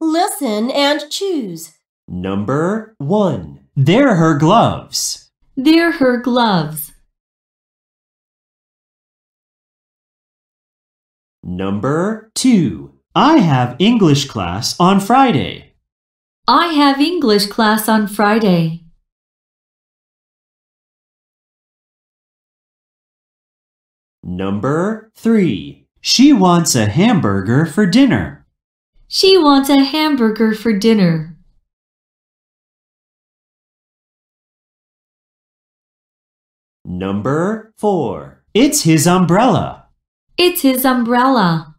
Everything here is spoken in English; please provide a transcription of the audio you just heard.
Listen and choose. Number one. They're her gloves. They're her gloves. Number two. I have English class on Friday. I have English class on Friday. Number three. She wants a hamburger for dinner. She wants a hamburger for dinner. Number four. It's his umbrella. It's his umbrella.